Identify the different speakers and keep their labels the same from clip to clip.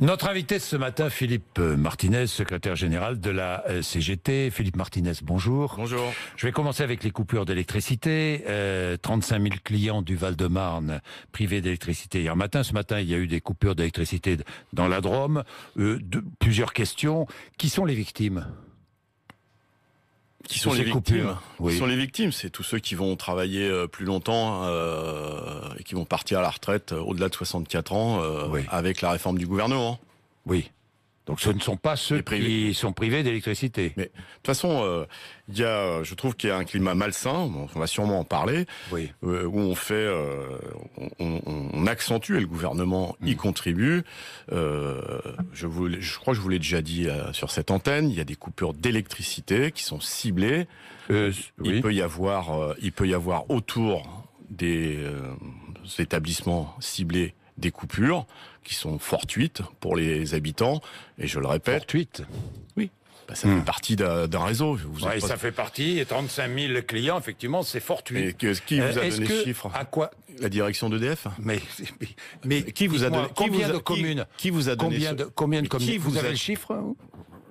Speaker 1: Notre invité ce matin, Philippe euh, Martinez, secrétaire général de la euh, CGT. Philippe Martinez, bonjour. Bonjour. Je vais commencer avec les coupures d'électricité. Euh, 35 000 clients du Val-de-Marne privés d'électricité hier matin. Ce matin, il y a eu des coupures d'électricité dans la Drôme. Euh, de, plusieurs questions. Qui sont les victimes qui sont, les victimes,
Speaker 2: qui sont les victimes C'est tous ceux qui vont travailler plus longtemps qui vont partir à la retraite euh, au-delà de 64 ans euh, avec la réforme du gouvernement. Oui. Donc ce ne sont pas ceux qui sont privés d'électricité. Mais de toute façon, euh, il y a, je trouve qu'il y a un climat malsain, on va sûrement en parler, oui. où on fait, on, accentue et le gouvernement y mm. contribue. je, je crois que je vous l'ai déjà dit sur cette antenne, il y a des coupures d'électricité qui sont ciblées. Il peut y avoir, il peut y avoir autour des établissements ciblés des coupures qui sont fortuites pour les habitants. Et je le répète. Fortuites Oui. Bah, ça fait hmm. partie d'un réseau. Vous ça
Speaker 1: fait partie. Et 35 000 clients, effectivement, c'est fortuit. ce qui vous a euh, donné le chiffre À quoi La direction d'EDF mais,
Speaker 2: mais, mais, qui vous a donné Combien de communes qui, vous a donné Combien de, combien de communes vous, avez le chiffre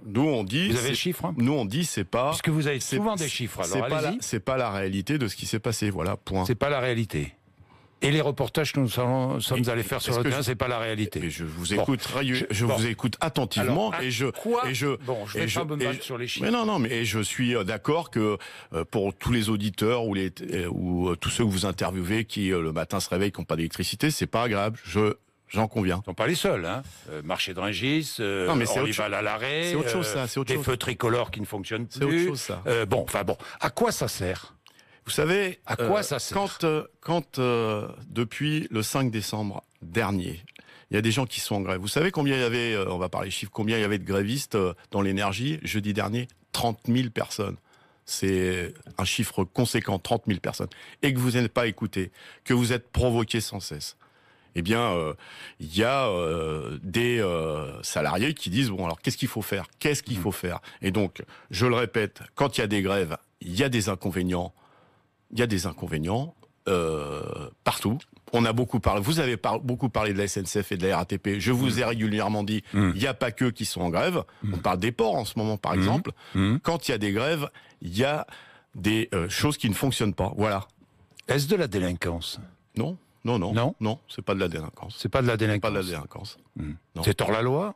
Speaker 2: nous on dit, vous hein Nous on dit c'est pas. Parce que vous avez des chiffres. Alors c'est pas, la, c'est pas la réalité de ce qui s'est passé. Voilà. Point. C'est pas la réalité. Et les reportages que nous sommes allés faire sur le terrain, c'est pas la réalité. je vous écoute, je, vous écoute attentivement et je et je bon, je vais pas me sur les chiffres. Mais non, non, mais je suis euh, d'accord que euh, pour tous les auditeurs ou les euh, ou tous ceux que vous interviewez qui le matin se réveillent qui n'ont pas d'électricité, c'est pas agréable. Je J'en conviens. Ils sont pas les seuls, hein.
Speaker 1: marché de Rungis, non, mais à l'arrêt. C'est autre chose, ça. C'est autre des feux tricolores qui ne fonctionnent plus. C'est autre chose, ça.
Speaker 2: bon, enfin bon. À quoi ça sert? Vous savez, à euh, quoi ça sert Quand, euh, euh, depuis le 5 décembre dernier, il y a des gens qui sont en grève. Vous savez combien il y avait, on va parler chiffres, combien il y avait de grévistes dans l'énergie jeudi dernier 30 000 personnes. C'est un chiffre conséquent, 30 000 personnes. Et que vous n'êtes pas écouté, que vous êtes provoqué sans cesse. Eh bien, il y a des salariés qui disent bon alors qu'est-ce qu'il faut faire Qu'est-ce qu'il mmh. faut faire Et donc, je le répète, quand il y a des grèves, il y a des inconvénients il y a des inconvénients euh, partout. On a beaucoup parlé. Vous avez beaucoup parlé de la SNCF et de la RATP. Je vous mm. ai régulièrement dit, mm. il n'y a pas que qui sont en grève. Mm. On parle des ports en ce moment, par exemple. Quand il y a des grèves, il y a des euh, choses qui ne fonctionnent pas. Voilà. Est-ce de la délinquance Non, non, non, non, non. C'est pas de la délinquance. C'est pas de la délinquance. C'est hors la loi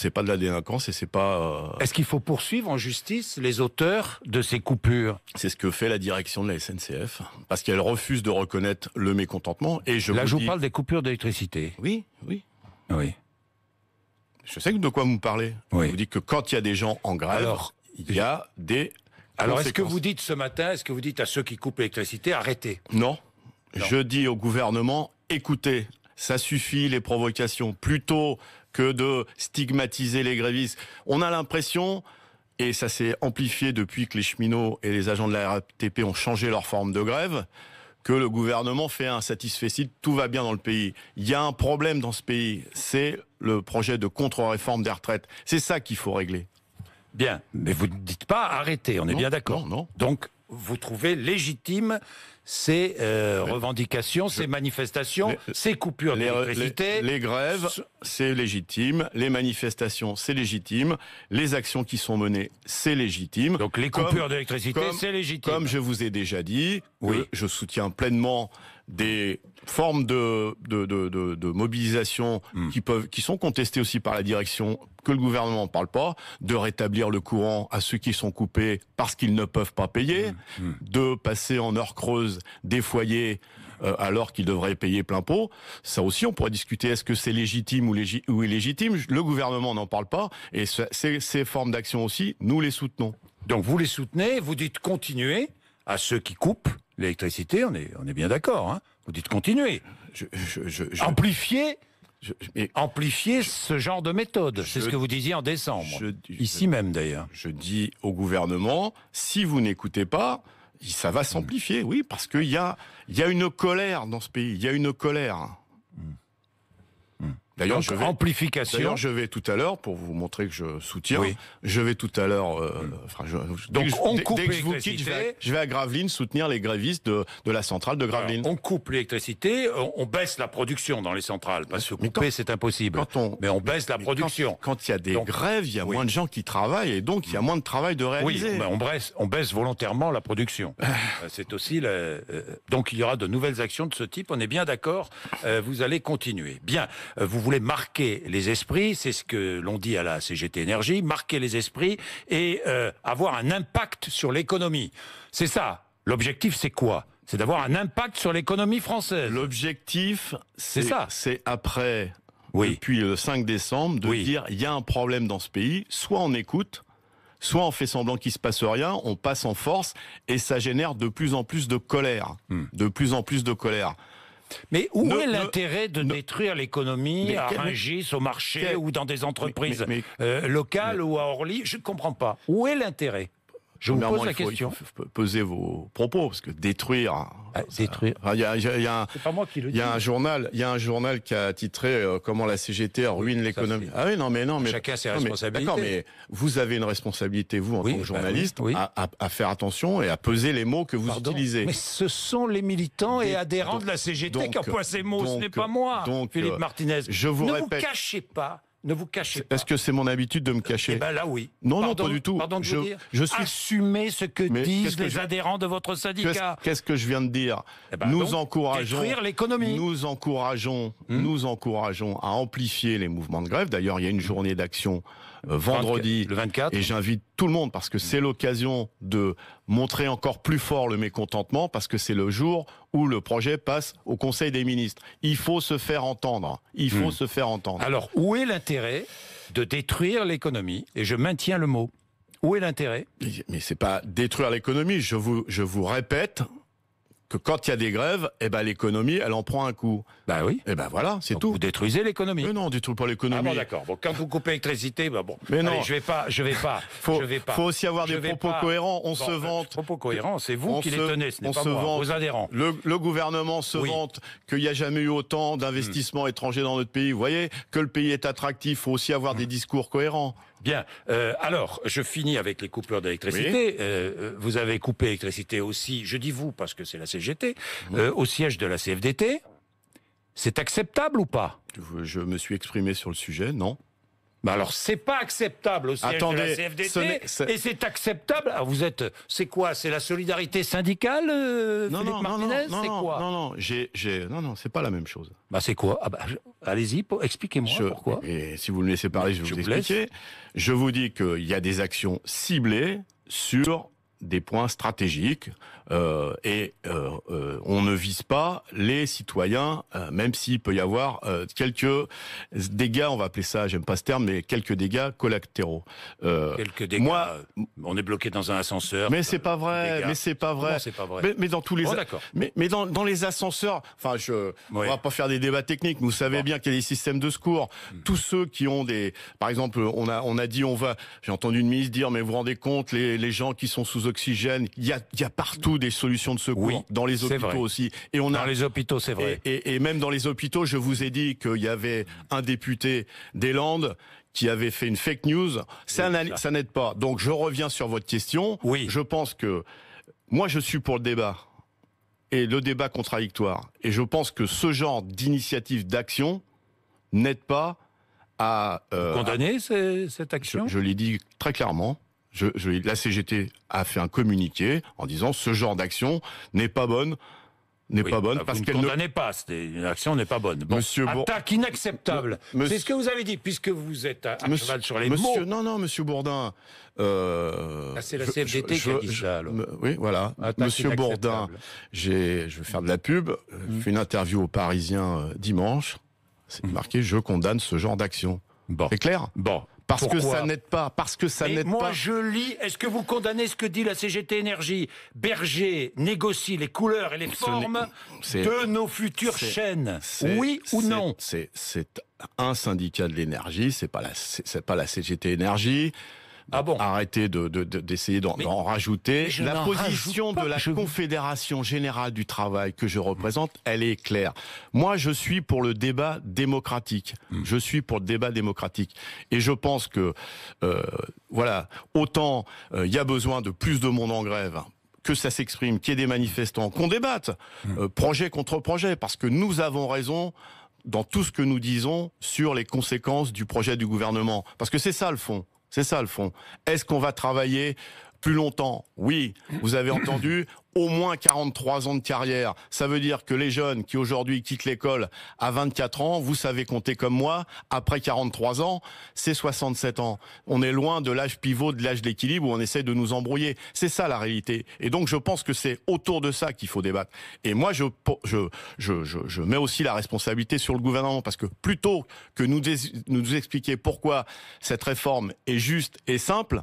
Speaker 2: c'est pas de la délinquance et c'est pas. Euh, est-ce qu'il faut poursuivre en justice les auteurs de ces coupures C'est ce que fait la direction de la SNCF parce qu'elle refuse de reconnaître le mécontentement et je. Là, je vous parle des coupures d'électricité. Oui, oui, oui. Je sais de quoi vous parlez. vous dites que quand il y a des gens en grève, Alors, il y a des. Alors, est-ce que vous dites ce matin, est-ce que vous dites à ceux qui coupent l'électricité, arrêtez non. non. Je dis au gouvernement, écoutez, ça suffit les provocations. Plutôt que de stigmatiser les grévistes. On a l'impression, et ça s'est amplifié depuis que les cheminots et les agents de la RATP ont changé leur forme de grève, que le gouvernement fait un satisfecit, tout va bien dans le pays. Il y a un problème dans ce pays, c'est le projet de contre-réforme des retraites. C'est ça qu'il faut régler.
Speaker 1: Bien, mais vous ne dites pas arrêter, on est bien d'accord. Non, vous trouvez légitimes ces euh, revendications, ces
Speaker 2: manifestations, ces coupures d'électricité. Les, grèves, c'est légitime. Les manifestations, c'est légitime. Les actions qui sont menées, c'est légitime. Donc les coupures d'électricité, c'est légitime. Comme je vous ai déjà dit, oui. je soutiens pleinement des formes de, de, mobilisation hmm. qui, peuvent, qui sont contestées aussi par la direction, que le gouvernement ne parle pas, de rétablir le courant à ceux qui sont coupés parce qu'ils ne peuvent pas payer, hmm. Hmm. de passer en heure creuse des foyers euh, alors qu'ils devraient payer plein pot. Ça aussi, on pourrait discuter, est-ce que c'est légitime ou, illégitime Le gouvernement n'en parle pas, et ces, formes d'action aussi, nous les soutenons. Donc vous les soutenez, vous
Speaker 1: dites continuez à ceux qui coupent l'électricité, on est, on est bien d'accord, hein, vous dites continuer, amplifier ce genre de méthode. C'est ce que vous disiez en décembre.
Speaker 2: Ici même d'ailleurs. Je dis au gouvernement, si vous n'écoutez pas, ça va s'amplifier, oui, parce qu'il y a, y a une colère dans ce pays, il y a une colère. D'ailleurs, je vais, je vais tout à l'heure pour vous montrer que je soutiens. Je vais tout à l'heure. Euh, mm. je, donc on coupe l'électricité. Je, vais à Gravelines soutenir les grévistes de, de la centrale de Gravelines. on coupe l'électricité,
Speaker 1: on, baisse la production dans les centrales parce que couper c'est impossible. mais on baisse la production. Quand il y a des grèves, il y a moins de gens qui travaillent et donc il y a mm. moins de travail de réaliser. Oui, mais on baisse, on baisse volontairement la production. Ah. Euh, c'est aussi euh, donc il y aura de nouvelles actions de ce type. On est bien d'accord. vous allez continuer. Bien, vous voulez marquer les esprits, c'est ce que l'on dit à la CGT Énergie, marquer les esprits et euh, avoir un impact sur l'économie.
Speaker 2: C'est ça. L'objectif, c'est quoi C'est d'avoir un impact sur l'économie française. L'objectif, c'est ça. C'est après, oui. depuis le 5 décembre, de dire il y a un problème dans ce pays, soit on écoute, soit on fait semblant qu'il se passe rien, on passe en force et ça génère de plus en plus de colère, hmm. de plus en plus de colère.
Speaker 1: Mais où est l'intérêt de détruire l'économie à Rungis,
Speaker 2: au marché ou dans des entreprises
Speaker 1: euh, locales ou à Orly Je ne comprends pas. Où est l'intérêt je vous pose la question.
Speaker 2: peser vos propos parce que détruire. Ah, ah, détruire. Il y a, un, journal, il y a un journal qui a titré euh, comment la CGT ruine l'économie. Ah oui, non mais non mais chacun ses responsabilités. D'accord, mais vous avez une responsabilité vous en tant que bah journaliste à, faire attention et à peser les mots que vous utilisez. Mais ce sont les militants et adhérents de la CGT qui emploient ces mots. ce n'est pas moi, donc, Philippe euh, Martinez. Je vous ne vous cachez pas ne vous cachez Est-ce que c'est mon habitude de me cacher Eh ben là, oui. Non, non, pas du tout. Pardon de je, dire. Je suis... Assumez ce que disent les adhérents de votre syndicat. Qu'est-ce que je viens de dire eh ben Nous encourageons l'économie. Nous encourageons, hmm. nous encourageons à amplifier les mouvements de grève. D'ailleurs, il y a une journée d'action euh, vendredi. Le 24. Et j'invite tout le monde parce que c'est l'occasion de montrer encore plus fort le mécontentement parce que c'est le jour où le projet passe au Conseil des ministres. Il faut se faire entendre. Il faut hmm. se faire entendre. Alors,
Speaker 1: où est l'intérêt de
Speaker 2: détruire l'économie
Speaker 1: Et je maintiens le mot. Où est l'intérêt
Speaker 2: Mais c'est pas détruire l'économie. Je vous, je vous répète, que quand il y a des grèves, eh ben l'économie, elle en prend un coup. Bah oui. eh ben voilà, c'est tout. Vous détruisez l'économie. Mais non, du tout pour l'économie. Ah d'accord. quand vous coupez l'électricité, bah bon. Mais non. je vais pas, je vais pas. je vais pas. Faut aussi avoir des propos cohérents. On se vante. Propos cohérents, c'est vous qui les tenez, ce n'est pas moi, vos adhérents. Le, gouvernement se vante qu'il n'y a jamais eu autant d'investissements hmm. étrangers dans notre pays. Vous voyez que le pays est attractif. Faut aussi avoir des hmm. discours cohérents.
Speaker 1: Bien. Euh, alors, je finis avec les coupeurs d'électricité. Euh, euh, vous avez coupé l'électricité aussi, je dis vous parce que c'est la CGT, au siège de la CFDT.
Speaker 2: C'est acceptable ou pas je me suis exprimé sur le sujet, non bah alors c'est
Speaker 1: pas acceptable
Speaker 2: au siège CFDT et c'est
Speaker 1: acceptable. vous
Speaker 2: êtes, c'est quoi
Speaker 1: C'est la solidarité syndicale euh, non, non, non, non, non,
Speaker 2: non, non, non, non, c'est pas la même chose. Bah c'est quoi ah bah, Allez-y, expliquez-moi pourquoi. Et si vous me laissez parler, je vais vous, expliquer. Je vous dis qu'il y a des actions ciblées sur des points stratégiques, euh, et euh, euh, on ne vise pas les citoyens, même s'il peut y avoir quelques dégâts, on va appeler ça, j'aime pas ce terme, mais quelques dégâts collatéraux. quelques dégâts. Moi, on est bloqué dans un ascenseur. Mais c'est pas vrai. Mais c'est pas vrai. Mais, dans tous les. mais, dans, les ascenseurs, enfin, je, on va pas faire des débats techniques. Vous savez bien qu'il y a des systèmes de secours. Hmm. Tous ceux qui ont des, par exemple, on a on a dit on va. J'ai entendu une ministre dire, mais vous, vous rendez compte les, gens qui sont sous oxygène, il y a, y a partout des solutions de secours oui, dans les hôpitaux aussi. Et on dans a... les hôpitaux, c'est vrai. Et, même dans les hôpitaux, je vous ai dit qu'il y avait un député des Landes qui avait fait une fake news. Ça n'aide pas. Donc je reviens sur votre question. Oui. Je pense que moi, je suis pour le débat et le débat contradictoire. Et je pense que ce genre d'initiative d'action n'aide pas à euh, condamner cette action. je l'ai dit très clairement la CGT a fait un communiqué en disant ce genre d'action n'est pas bonne n'est pas bonne bah, parce qu'elle ne pas. action n'est pas bonne. Monsieur attaque inacceptable.
Speaker 1: C'est ce que vous avez dit puisque vous êtes à, cheval sur les Monsieur...
Speaker 2: Non non Monsieur Bourdin. Euh, ah, c'est la CFDT qui a dit ça Oui voilà. Monsieur Bourdin, j'ai je vais faire de la pub. j'ai euh, mm. Fait une interview au Parisien euh, dimanche. C'est mm. marqué je condamne ce genre d'action. Bon. C'est clair Bon. Parce que ça n'aide pas. Parce que ça n'aide pas. Moi, je
Speaker 1: lis. Est-ce que vous condamnez ce que dit la CGT Énergie Berger négocie les couleurs et les formes de nos futures chaînes. Oui ou
Speaker 2: non C'est un syndicat de l'énergie. C'est pas C'est pas la CGT Énergie. Ah Arrêtez d'essayer d'en, rajouter. La position de la Confédération générale du travail que je représente, elle est claire. Moi, je suis pour le débat démocratique. Hmm. Je suis pour le débat démocratique. Et je pense que, euh, voilà, autant euh, il y a besoin de plus de monde en grève que ça s'exprime, qu'il y ait des manifestants, qu'on débatte, hmm. euh, projet contre projet, parce que nous avons raison dans tout ce que nous disons sur les conséquences du projet du gouvernement. Parce que c'est ça le fond. C'est ça le fond. Est-ce qu'on va travailler plus longtemps. Oui, vous avez entendu, au moins 43 ans de carrière. Ça veut dire que les jeunes qui aujourd'hui quittent l'école à 24 ans, vous savez compter comme moi, après 43 ans, c'est 67 ans. On est loin de l'âge pivot, de l'âge d'équilibre où on essaie de nous embrouiller. C'est ça la réalité. Et donc je pense que c'est autour de ça qu'il faut débattre. Et moi je, je, je, je, mets aussi la responsabilité sur le gouvernement parce que plutôt que nous, nous expliquer pourquoi cette réforme est juste et simple,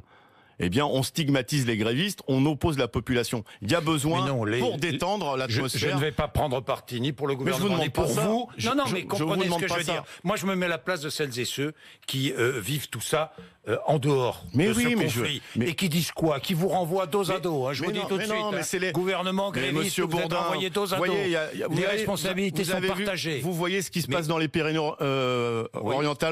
Speaker 2: eh bien, on stigmatise les grévistes, on oppose la population. Il y a besoin pour détendre l'atmosphère. Je, je, ne vais pas prendre parti ni pour le gouvernement ni pour vous. non, non, mais comprenez ce que je veux dire.
Speaker 1: Moi, je me mets à la place de celles et ceux qui euh, vivent tout ça euh, en dehors mais de oui, mais conflit mais... et qui disent quoi Qui vous renvoient dos à dos. Hein, je vous dis tout de suite. Non, mais hein. les... Gouvernement gréviste, vous êtes dos à dos. Voyez, les responsabilités sont partagées. vous
Speaker 2: voyez ce qui se passe dans les Pyrénées-Orientales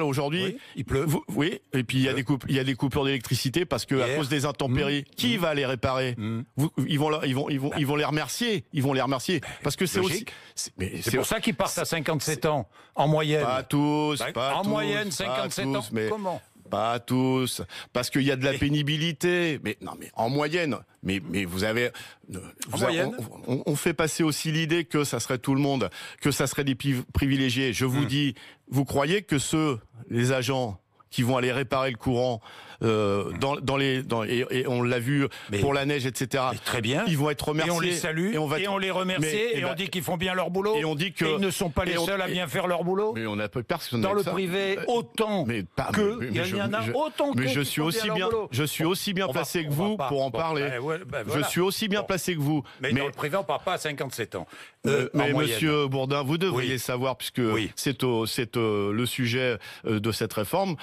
Speaker 2: euh, aujourd'hui Il pleut. oui, et puis il y a des coupes, il y a des coupures d'électricité parce qu'à cause des intempéries, mmh. qui mmh. va les réparer mmh. Ils vont, ils vont, ils bah. vont, ils vont les remercier. Ils vont les remercier bah, parce que c'est aussi. C'est pour ça qu'ils partent à 57 ans en moyenne. Pas tous, bah, pas tous. En moyenne, 57 ans. Comment à tous, parce qu'il y a de la pénibilité. Mais non, mais en moyenne, mais, mais vous avez, euh, On, fait passer aussi l'idée que ça serait tout le monde, que ça serait des privilégiés. Je vous hmm. dis, vous croyez que ceux, les agents qui vont aller réparer le courant, euh, dans, dans, les dans, et, on l'a vu pour la neige, etc. Très bien. Ils vont être remerciés. Et on les salue. Et on, va on les remercie. et, eh on ben, dit qu'ils font bien leur boulot. Et on dit qu'ils ne sont pas les seuls à bien faire leur boulot. Mais on a personne dans le privé euh, autant mais que il y, en a je, autant que. Mais je ben ben suis aussi bien je suis aussi bien placé que vous pour en parler. Je suis
Speaker 1: aussi bien placé que vous. Mais dans le privé on parle pas à 57 ans. Euh, mais Monsieur
Speaker 2: Bourdin, vous devriez savoir puisque c'est c'est le sujet de cette réforme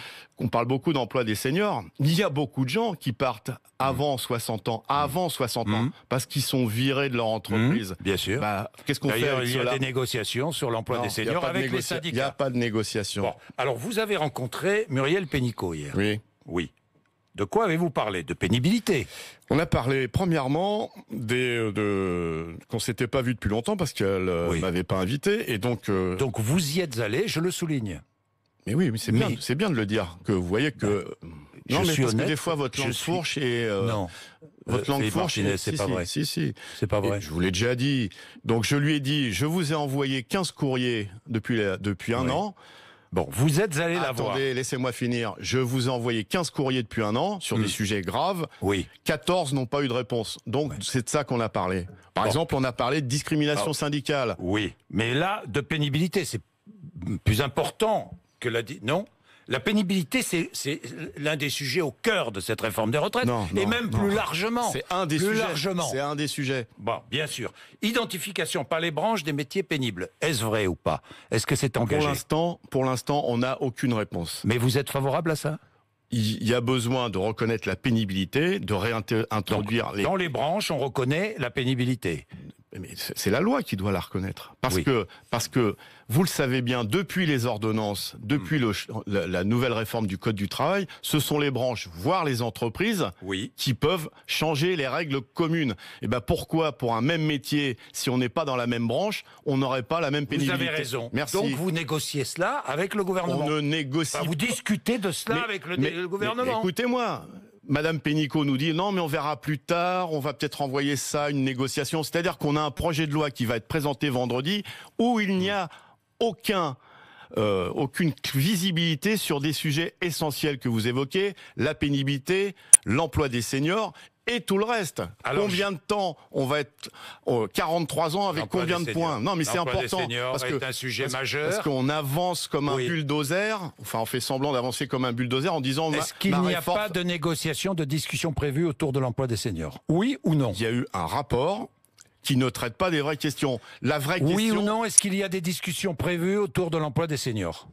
Speaker 2: on parle beaucoup d'emploi des seniors. Il y a beaucoup de gens qui partent avant 60 mmh. ans, mmh. avant 60 ans, mmh. parce qu'ils sont virés de leur entreprise. Bien sûr. Bah, qu'est-ce qu'on fait Il y a des
Speaker 1: négociations sur l'emploi des seniors avec les syndicats.
Speaker 2: Il n'y a pas de négociations. Alors, vous avez rencontré Muriel Pénicaud hier. Oui. Oui. De quoi avez-vous parlé De pénibilité On a parlé premièrement des, de qu'on s'était pas vu depuis longtemps parce qu'elle ne euh, m'avait pas invité et donc. Euh, donc vous y êtes allé, je le souligne. Mais oui, c'est bien, bien de le dire que vous voyez que. Bah,
Speaker 1: euh, je non, mais des fois votre langue fourche
Speaker 2: et euh, non. Votre langue euh, fourche, c'est pas vrai. Si, si. C'est pas vrai. je vous l'ai déjà dit. Donc je lui ai dit, je vous ai envoyé 15 courriers depuis depuis un an. Bon, vous êtes allé la voir. Attendez, laissez-moi finir. Je vous ai envoyé 15 courriers depuis un an sur des hmm. sujets graves. Oui. 14 n'ont pas eu de réponse. Donc, c'est de ça qu'on a parlé. Par exemple, on a parlé de discrimination ah. syndicale. Oui. Mais là,
Speaker 1: de pénibilité, c'est plus important que la... Non la pénibilité, c'est l'un des sujets au cœur de cette réforme des retraites, et même plus largement. C'est un des sujets. largement. C'est un des sujets. bien sûr. Identification par les branches des métiers pénibles. Est-ce vrai ou pas
Speaker 2: Est-ce que c'est engagé Pour l'instant, pour l'instant, on n'a aucune réponse. Mais vous êtes favorable à ça il y a besoin de reconnaître la pénibilité, de réintroduire les... Dans les branches, on reconnaît la pénibilité. Eh, mais c'est la loi qui doit la reconnaître. Parce que, parce que, vous le savez bien, depuis les ordonnances, depuis mm. la nouvelle réforme du Code du travail, ce sont les branches, voire les entreprises, qui peuvent changer les règles communes. Et eh ben, pourquoi, pour un même métier, si on n'est pas dans la même branche, on n'aurait pas la même pénibilité? Vous avez raison. Merci. Donc, vous négociez cela avec le gouvernement. On ne négocie pas. Vous discutez de cela avec le gouvernement. Écoutez-moi. Madame Pénicaud nous dit non, mais on verra plus tard, on va peut-être envoyer ça à une négociation. C'est-à-dire qu'on a un projet de loi qui va être présenté vendredi où il n'y a aucun euh, aucune visibilité sur des sujets essentiels que vous évoquez, la pénibilité, l'emploi des seniors et tout le reste. combien de temps on va être 43 ans avec combien de points Non, mais c'est important parce que un sujet majeur ce qu'on avance comme un bulldozer. Enfin, on fait semblant d'avancer comme un bulldozer en disant est-ce qu'il n'y a
Speaker 1: pas de négociation, de discussion prévue autour de l'emploi des seniors
Speaker 2: Oui ou non Il y a eu un rapport qui ne traite pas des vraies questions. La vraie oui question. Oui ou non Est-ce qu'il y a des discussions prévues autour de l'emploi des seniors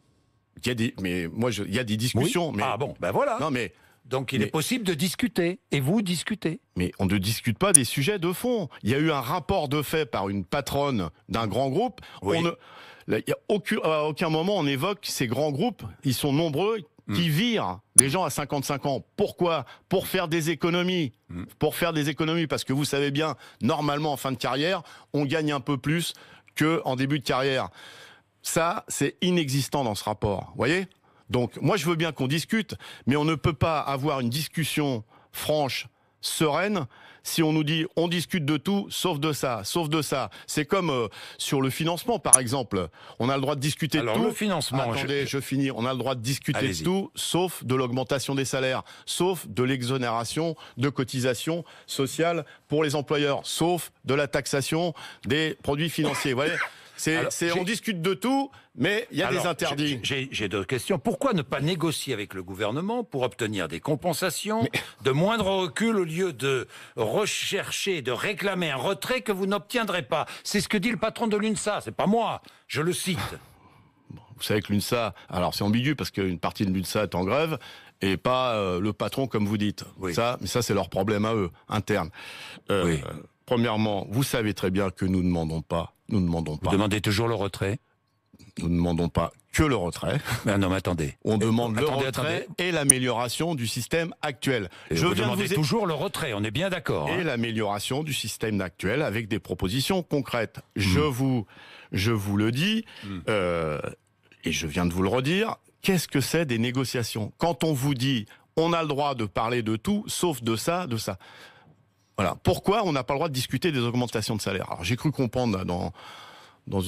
Speaker 2: Il y a des, mais moi, il y a des discussions. mais... Ah bon, ben voilà. Non mais donc il est possible de discuter, et vous discutez. Mais on ne discute pas des sujets de fond. Il y a eu un rapport de fait par une patronne d'un grand groupe. a aucun, à aucun moment on évoque ces grands groupes, ils sont nombreux, mm. qui virent des gens à 55 ans. Pourquoi Pour faire des économies. Mm. Pour faire des économies, parce que vous savez bien, normalement en fin de carrière, on gagne un peu plus qu'en début de carrière. Ça, c'est inexistant dans ce rapport. Vous voyez donc moi je veux bien qu'on discute, mais on ne peut pas avoir une discussion franche, sereine, si on nous dit on discute de tout sauf de ça, sauf de ça. C'est comme euh, sur le financement par exemple. On a le droit de discuter de tout. Le financement. Attendez, je... finis. On a le droit de discuter de tout sauf de l'augmentation des salaires, sauf de l'exonération de cotisations sociales pour les employeurs, sauf de la taxation des produits financiers. Vous on discute de tout,
Speaker 1: mais il y a des interdits. J'ai, deux questions. Pourquoi ne pas négocier avec le gouvernement pour obtenir des compensations, de moindre recul au lieu de rechercher, de réclamer un retrait que vous n'obtiendrez pas C'est ce que dit le patron de l'UNSA. C'est pas moi. Je le cite.
Speaker 2: vous savez que l'UNSA, alors c'est ambigu parce qu'une partie de l'UNSA est en grève et pas euh, le patron comme vous dites. Ça, mais ça c'est leur problème à eux interne. Euh, oui. Premièrement, vous savez très bien que nous ne demandons pas. Nous demandons pas. Vous demandez toujours le retrait nous ne demandons pas que le retrait. Ben non, attendez. On demande le retrait et l'amélioration du système actuel. Je vous toujours
Speaker 1: le retrait, on est bien d'accord. Hein.
Speaker 2: Et l'amélioration du système actuel avec des propositions concrètes. Hmm. Je vous, je vous le dis, hmm. euh, et je viens de vous le redire, qu'est-ce que c'est des négociations Quand on vous dit on a le droit de parler de tout, sauf de ça, de ça. Voilà. Pourquoi on n'a pas le droit de discuter des augmentations de salaire j'ai cru comprendre dans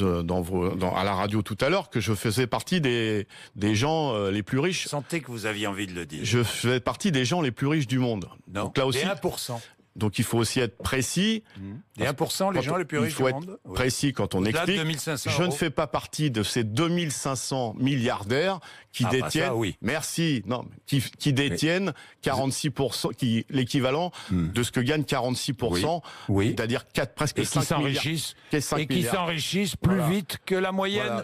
Speaker 2: euh, dans, à la radio tout à l'heure que je faisais partie des, gens euh, les plus riches. Sentez que vous aviez envie de le dire. Je faisais partie des gens les plus riches du monde. Donc là aussi. 1%. Donc il faut aussi être précis. Mmh. Et 1% les gens plus riches Il faut être précis quand on explique. je ne fais pas partie de ces 2500 milliardaires qui ah, bah détiennent. oui. Merci. Non, qui, détiennent 46%, qui l'équivalent mmh. de ce que gagnent 46%. Oui. C'est-à-dire presque 5 s'enrichissent et qui s'enrichissent plus vite que la moyenne,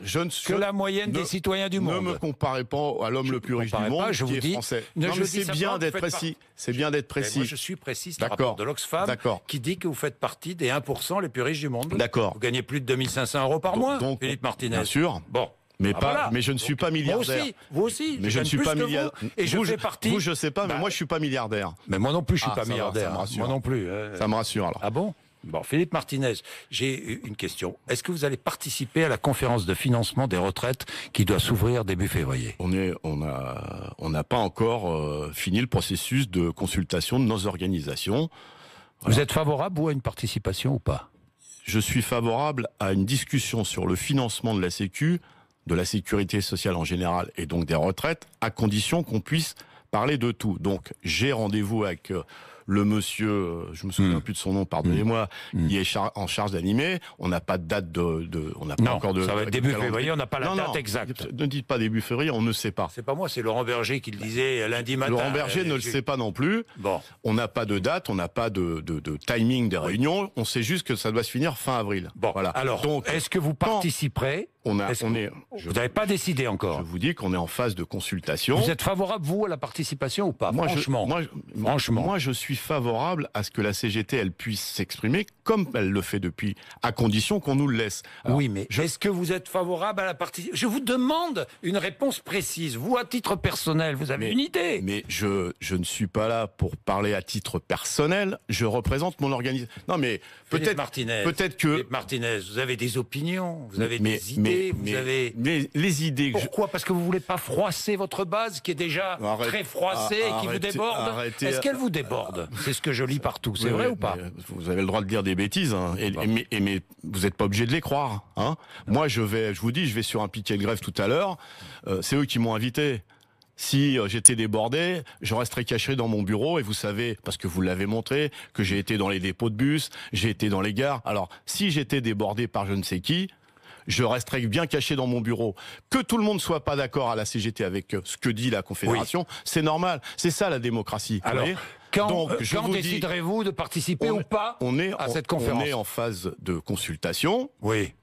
Speaker 2: la moyenne des citoyens du monde. Ne me comparez pas à l'homme le plus riche du monde, je vous dis, je c'est bien d'être précis. C'est bien d'être précis. je suis précis. D'accord de l'Oxfam,
Speaker 1: qui dit que vous faites partie des 1% les plus riches du monde. D'accord. Vous gagnez plus de 2500 euros par mois, donc, Philippe Martinez. Bien sûr.
Speaker 2: Bon. Mais ah, pas, mais je ne suis pas milliardaire. Vous aussi, vous aussi. Mais je, ne suis pas milliardaire. Et je fais partie. Vous, je sais pas, mais bah. moi, je suis pas milliardaire. Mais moi non plus, je suis ah, pas milliardaire. moi non plus. Euh. Ça me rassure alors. Ah bon
Speaker 1: Bon, Philippe Martinez, j'ai une question. Est-ce que vous allez participer à la conférence de financement
Speaker 2: des retraites qui doit s'ouvrir début février On est, on a, on n'a pas encore euh, fini le processus de consultation de nos organisations. Vous êtes favorable ou à une participation ou pas Je suis favorable à une discussion sur le financement de la Sécu, de la sécurité sociale en général et donc des retraites, à condition qu'on puisse parler de tout. Donc, j'ai rendez-vous avec. Euh, le monsieur, euh, je me souviens hmm. plus de son nom, pardonnez-moi, hmm. Hmm. il qui est en charge d'animer. On n'a pas de date de, on n'a pas encore de. Ça va être début février, on n'a pas la date exacte. Ne dites pas début février, on ne sait pas. C'est
Speaker 1: pas moi, c'est Laurent Berger qui le disait lundi matin. Laurent Berger euh, ne le sait
Speaker 2: pas non plus. Bon. On n'a pas de date, on n'a pas de, timing des réunions. On sait juste que ça doit se finir fin avril. Bon. Voilà. Alors, est-ce que vous participerez on a, vous n'avez pas décidé encore. Je vous dis qu'on est en phase de consultation. Vous êtes
Speaker 1: favorable vous à la participation
Speaker 2: ou pas moi, Franchement, moi, franchement, moi je suis favorable à ce que la CGT elle puisse s'exprimer comme elle le fait depuis, à condition qu'on nous le laisse. oui, mais est-ce que vous êtes favorable à
Speaker 1: la partie Je vous demande
Speaker 2: une réponse précise. Vous, à titre personnel, vous avez une idée Mais je je ne suis pas là pour parler à titre personnel. Je représente mon organisme. Non, mais Peut-être Martinez.
Speaker 1: Peut-être que Martinez, vous avez des opinions, vous avez des idées, vous avez les idées. Pourquoi Parce que vous voulez pas froisser votre base qui est déjà très froissée et qui vous déborde. Est-ce qu'elle euh, vous
Speaker 2: déborde euh, C'est ce que je lis partout. C'est vrai ou pas Vous avez le droit de dire des bêtises, hein, mais, vous n'êtes pas obligé de les croire. Hein. Moi, je vais, je vous dis, je vais sur un piquet de grève tout à l'heure. Euh, c'est eux qui m'ont invité. Si euh, j'étais débordé, je resterais caché dans mon bureau et vous savez, parce que vous l'avez montré, que j'ai été dans les dépôts de bus, j'ai été dans les gares. Alors, si j'étais débordé par je ne sais qui, je resterais bien caché dans mon bureau. Que tout le monde soit pas d'accord à la CGT avec euh, ce que dit la Confédération, c'est normal. C'est ça la démocratie. Alors, quand, euh, déciderez-vous
Speaker 1: de participer ou
Speaker 2: pas est, à cette conférence On est en phase de consultation. Oui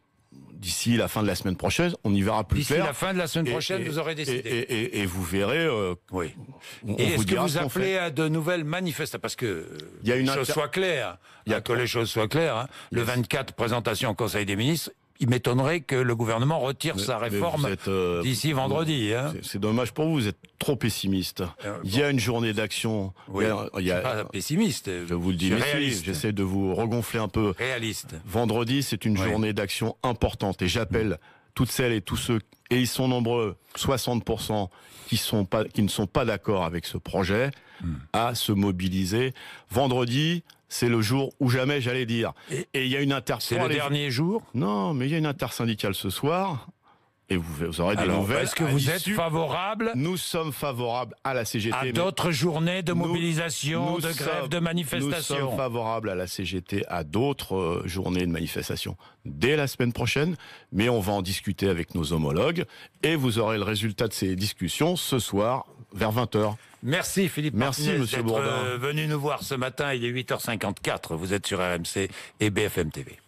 Speaker 2: d'ici la fin de la semaine prochaine, on y verra plus clair. D'ici la fin de la semaine prochaine, vous aurez décidé. Et, vous verrez. Euh, oui. est-ce que vous appelez
Speaker 1: à de nouvelles manifestations Parce que il y a une hein, que les choses soient claires. Il y a que les choses soient claires. Le 24, présentation au Conseil des ministres il m'étonnerait que le gouvernement retire
Speaker 2: sa réforme euh, d'ici vendredi. Hein. C'est dommage pour vous, vous êtes trop pessimiste. Euh, il y a une journée d'action. Oui, il y a, pas pessimiste. Je vous le dis, j'essaie de vous regonfler un peu. Réaliste. Vendredi, c'est une journée d'action importante et j'appelle toutes celles et tous ceux et ils sont nombreux, 60% qui, sont pas, qui ne sont pas d'accord avec ce projet, hmm. à se mobiliser. Vendredi, c'est le jour où jamais j'allais dire. Et il y a une inter. C'est le dernier jour Non, mais il y a une intersyndicale ce soir. Et vous, vous aurez des Alors, Est-ce que vous êtes favorable Nous sommes favorables à la CGT. À d'autres journées de mobilisation, de grève, de manifestation. Nous sommes favorables à la CGT, à d'autres euh, journées de manifestation dès la semaine prochaine, mais on va en discuter avec nos homologues et vous aurez le résultat de ces discussions ce soir vers 20h. Merci Philippe Merci Monsieur Bourdin. Euh,
Speaker 1: venu nous voir ce matin, il est 8h54, vous êtes sur RMC et BFM TV.